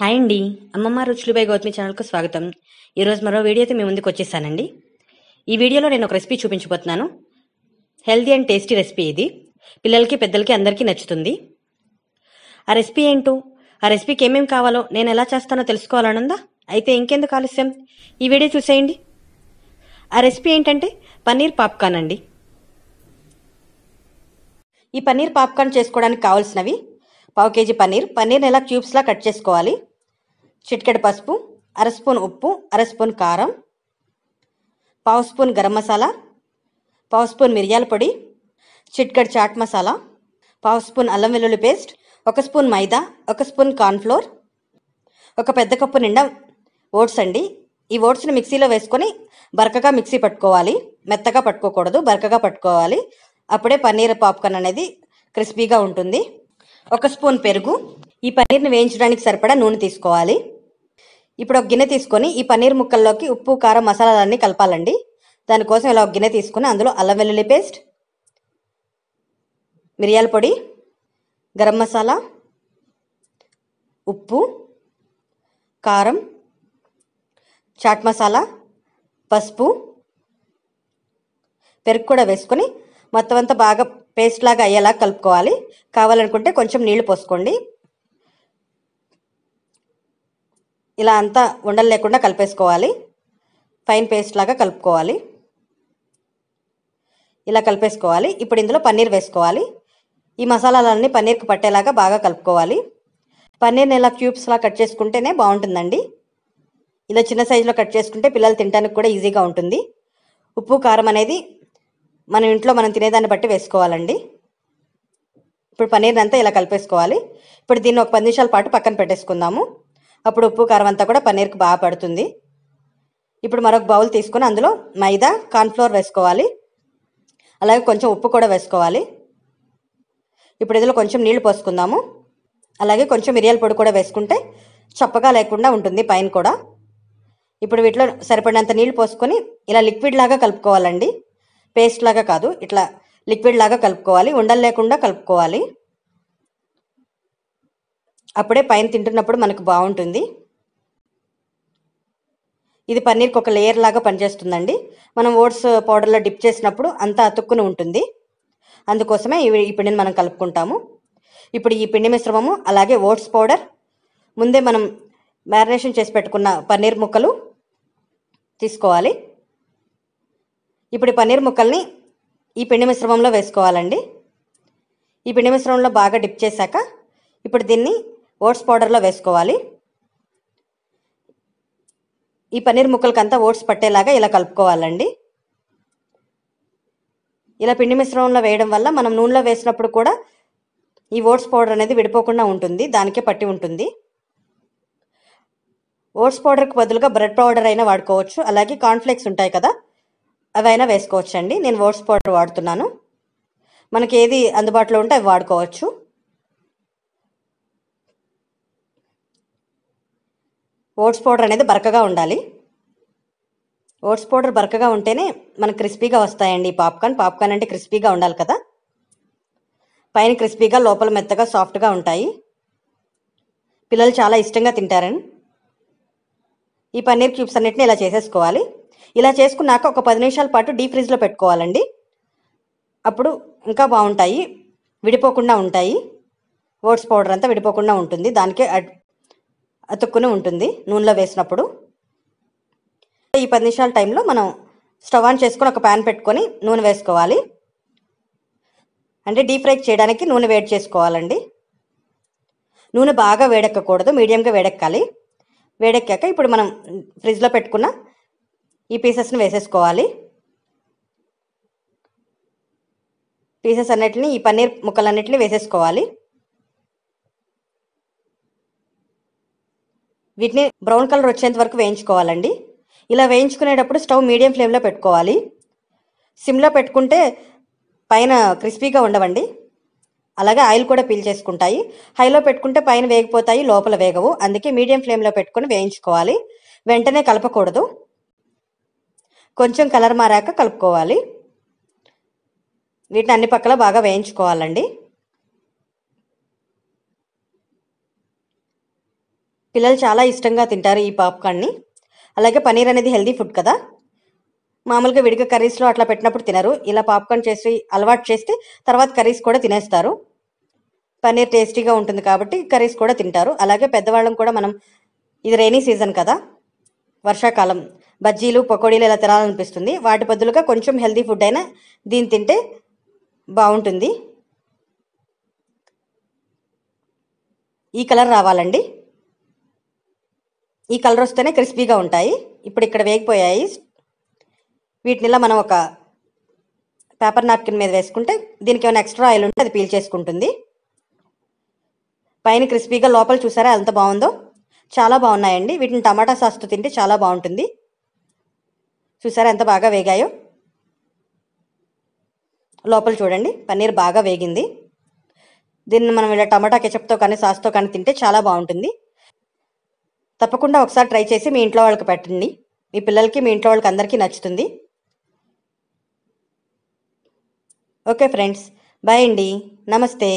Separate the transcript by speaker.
Speaker 1: hi అండి అమ్మమ్మ రుచులుపై గౌతమి ఛానల్కు స్వాగతం ఈరోజు మరో వీడియోతో మీ ముందుకు వచ్చేసానండి ఈ వీడియోలో నేను ఒక రెసిపీ చూపించబోతున్నాను హెల్దీ అండ్ టేస్టీ రెసిపీ ఇది పిల్లలకి పెద్దలకి అందరికీ నచ్చుతుంది ఆ రెసిపీ ఏంటో ఆ రెసిపీకి ఏమేమి కావాలో నేను ఎలా చేస్తానో తెలుసుకోవాలనుందా అయితే ఇంకెందుకు ఆలస్యం ఈ వీడియో చూసేయండి ఆ రెసిపీ ఏంటంటే పన్నీర్ పాప్కార్న్ అండి ఈ పన్నీర్ పాప్కార్న్ చేసుకోవడానికి కావాల్సినవి పావు కేజీ పన్నీర్ పన్నీర్ని ఎలా క్యూబ్స్లా కట్ చేసుకోవాలి చిటికెడు పసుపు అర స్పూన్ ఉప్పు అర స్పూన్ కారం పావు స్పూన్ గరం మసాలా పావు స్పూన్ మిరియాల పొడి చిట్కడ్ చాట్ మసాలా పావు స్పూన్ అల్లం వెల్లుల్లి పేస్ట్ ఒక స్పూన్ మైదా ఒక స్పూన్ కార్న్ఫ్లోర్ ఒక పెద్ద కప్పు నిండా ఓట్స్ అండి ఈ ఓట్స్ని మిక్సీలో వేసుకొని బరకగా మిక్సీ పట్టుకోవాలి మెత్తగా పట్టుకోకూడదు బరకగా పట్టుకోవాలి అప్పుడే పన్నీర్ పాప్కార్న్ అనేది క్రిస్పీగా ఉంటుంది ఒక స్పూన్ పెరుగు ఈ పన్నీర్ని వేయించడానికి సరిపడా నూనె తీసుకోవాలి ఇప్పుడు ఒక గిన్నె తీసుకొని ఈ పన్నీర్ ముక్కల్లోకి ఉప్పు కారం మసాలాలన్నీ కలపాలండి దానికోసం ఇలా ఒక గిన్నె తీసుకుని అందులో అల్లం వెల్లుల్లి పేస్ట్ మిరియాల పొడి గరం మసాలా ఉప్పు కారం చాట్ మసాలా పసుపు పెరుగు కూడా వేసుకొని మొత్తం అంతా బాగా పేస్ట్ లాగా అయ్యేలా కలుపుకోవాలి కావాలనుకుంటే కొంచెం నీళ్లు పోసుకోండి ఇలా అంతా ఉండలు లేకుండా కలిపేసుకోవాలి ఫైన్ పేస్ట్ లాగా కలుపుకోవాలి ఇలా కలిపేసుకోవాలి ఇప్పుడు ఇందులో పన్నీర్ వేసుకోవాలి ఈ మసాలాలన్నీ పన్నీర్కి పట్టేలాగా బాగా కలుపుకోవాలి పన్నీర్ని ఇలా క్యూబ్స్లా కట్ చేసుకుంటేనే బాగుంటుందండి ఇలా చిన్న సైజులో కట్ చేసుకుంటే పిల్లలు తినడానికి కూడా ఈజీగా ఉంటుంది ఉప్పు కారం అనేది మన ఇంట్లో మనం తినేదాన్ని బట్టి వేసుకోవాలండి ఇప్పుడు పన్నీర్ అంతా ఇలా కలిపేసుకోవాలి ఇప్పుడు దీన్ని ఒక పది నిమిషాల పాటు పక్కన పెట్టేసుకుందాము అప్పుడు ఉప్పు కారం అంతా కూడా పన్నీర్కి బాగా పడుతుంది ఇప్పుడు మరొక బౌల్ తీసుకుని అందులో మైదా కార్న్ఫ్లోర్ వేసుకోవాలి అలాగే కొంచెం ఉప్పు కూడా వేసుకోవాలి ఇప్పుడు ఇదిలో కొంచెం నీళ్లు పోసుకుందాము అలాగే కొంచెం మిరియాల పొడి కూడా వేసుకుంటే చప్పగా లేకుండా ఉంటుంది పైన కూడా ఇప్పుడు వీటిలో సరిపడినంత నీళ్లు పోసుకొని ఇలా లిక్విడ్ లాగా కలుపుకోవాలండి పేస్ట్ లాగా కాదు ఇట్లా లిక్విడ్ లాగా కలుపుకోవాలి ఉండలు లేకుండా కలుపుకోవాలి అప్పుడే పైన తింటున్నప్పుడు మనకు బాగుంటుంది ఇది పన్నీర్కి ఒక లేయర్ లాగా పనిచేస్తుందండి మనం ఓట్స్ పౌడర్లో డిప్ చేసినప్పుడు అంతా అతుక్కుని ఉంటుంది అందుకోసమే ఈ పిండిని మనం కలుపుకుంటాము ఇప్పుడు ఈ పిండి మిశ్రమము అలాగే ఓట్స్ పౌడర్ ముందే మనం మ్యారినేషన్ చేసి పెట్టుకున్న పన్నీర్ ముక్కలు తీసుకోవాలి ఇప్పుడు పన్నీర్ ముక్కల్ని ఈ పిండి మిశ్రమంలో వేసుకోవాలండి ఈ పిండి మిశ్రమంలో బాగా డిప్ చేశాక ఇప్పుడు దీన్ని ఓట్స్ పౌడర్లో వేసుకోవాలి ఈ పన్నీర్ ముక్కలకంతా ఓట్స్ పట్టేలాగా ఇలా కలుపుకోవాలండి ఇలా పిండి మిశ్రమంలో వేయడం వల్ల మనం నూనెలో వేసినప్పుడు కూడా ఈ ఓట్స్ పౌడర్ అనేది విడిపోకుండా ఉంటుంది దానికే పట్టి ఉంటుంది ఓట్స్ పౌడర్కి బదులుగా బ్రెడ్ పౌడర్ అయినా వాడుకోవచ్చు అలాగే కార్న్ఫ్లేక్స్ ఉంటాయి కదా అవైనా వేసుకోవచ్చు అండి నేను ఓట్స్ పౌడర్ వాడుతున్నాను మనకి ఏది అందుబాటులో ఉంటే అవి వాడుకోవచ్చు ఓట్స్ పౌడర్ అనేది బరకగా ఉండాలి ఓట్స్ పౌడర్ బరకగా ఉంటేనే మనకు క్రిస్పీగా వస్తాయండి పాప్కార్న్ పాప్కార్న్ అంటే క్రిస్పీగా ఉండాలి కదా పైన క్రిస్పీగా లోపల మెత్తగా సాఫ్ట్గా ఉంటాయి పిల్లలు చాలా ఇష్టంగా తింటారని ఈ పన్నీర్ క్యూబ్స్ అన్నిటిని ఇలా చేసేసుకోవాలి ఇలా చేసుకున్నాక ఒక పది నిమిషాల పాటు డీప్ ఫ్రిడ్జ్లో పెట్టుకోవాలండి అప్పుడు ఇంకా బాగుంటాయి విడిపోకుండా ఉంటాయి ఓట్స్ పౌడర్ అంతా విడిపోకుండా ఉంటుంది దానికే అతుక్కుని ఉంటుంది నూనెలో వేసినప్పుడు ఈ పది నిమిషాల టైంలో మనం స్టవ్ ఆన్ చేసుకొని ఒక ప్యాన్ పెట్టుకొని నూనె వేసుకోవాలి అంటే డీప్ ఫ్రై చేయడానికి నూనె వేడి చేసుకోవాలండి నూనె బాగా వేడెక్కకూడదు మీడియంగా వేడెక్కాలి వేడెక్కాక ఇప్పుడు మనం ఫ్రిడ్జ్లో పెట్టుకున్న ఈ పీసెస్ని వేసేసుకోవాలి పీసెస్ అన్నిటిని ఈ పన్నీర్ ముక్కలన్నిటిని వేసేసుకోవాలి వీటిని బ్రౌన్ కలర్ వచ్చేంత వరకు వేయించుకోవాలండి ఇలా వేయించుకునేటప్పుడు స్టవ్ మీడియం ఫ్లేమ్లో పెట్టుకోవాలి సిమ్లో పెట్టుకుంటే పైన క్రిస్పీగా ఉండవండి అలాగే ఆయిల్ కూడా చేసుకుంటాయి హైలో పెట్టుకుంటే పైన వేగిపోతాయి లోపల వేగవు అందుకే మీడియం ఫ్లేమ్లో పెట్టుకుని వేయించుకోవాలి వెంటనే కలపకూడదు కొంచెం కలర్ మారాక కలుపుకోవాలి వీటిని అన్ని పక్కల బాగా వేయించుకోవాలండి పిల్లలు చాలా ఇష్టంగా తింటారు ఈ పాప్కార్న్ని అలాగే పనీర్ అనేది హెల్దీ ఫుడ్ కదా మామూలుగా విడిగా కర్రీస్లో అట్లా పెట్టినప్పుడు తినరు ఇలా పాప్కార్న్ చేసి అలవాటు చేస్తే తర్వాత కర్రీస్ కూడా తినేస్తారు పనీర్ టేస్టీగా ఉంటుంది కాబట్టి కర్రీస్ కూడా తింటారు అలాగే పెద్దవాళ్ళం కూడా మనం ఇది రైనీ సీజన్ కదా వర్షాకాలం బజ్జీలు పకోడీలు ఇలా తినాలనిపిస్తుంది వాటి బదులుగా కొంచెం హెల్దీ ఫుడ్ అయినా దీన్ని తింటే బాగుంటుంది ఈ కలర్ రావాలండి ఈ కలర్ వస్తేనే క్రిస్పీగా ఉంటాయి ఇప్పుడు ఇక్కడ వేగిపోయాయి వీటిని ఇలా మనం ఒక పేపర్ నాప్కిన్ మీద వేసుకుంటే దీనికి ఏమైనా ఎక్స్ట్రా ఆయిల్ ఉంటే అది పీల్ చేసుకుంటుంది పైన క్రిస్పీగా లోపల చూసారా ఎంత బాగుందో చాలా బాగున్నాయండి వీటిని టమాటా సాస్తో తింటే చాలా బాగుంటుంది చూసారా ఎంత బాగా వేగాయో లోపల చూడండి పన్నీర్ బాగా వేగింది దీన్ని మనం ఇలా టమాటా కెచప్తో కానీ సాస్తో కానీ తింటే చాలా బాగుంటుంది తప్పకుండా ఒకసారి ట్రై చేసి మీ ఇంట్లో వాళ్ళకి పెట్టండి మీ పిల్లలకి మీ ఇంట్లో వాళ్ళకి అందరికీ నచ్చుతుంది ఓకే ఫ్రెండ్స్ బాయ్ అండి నమస్తే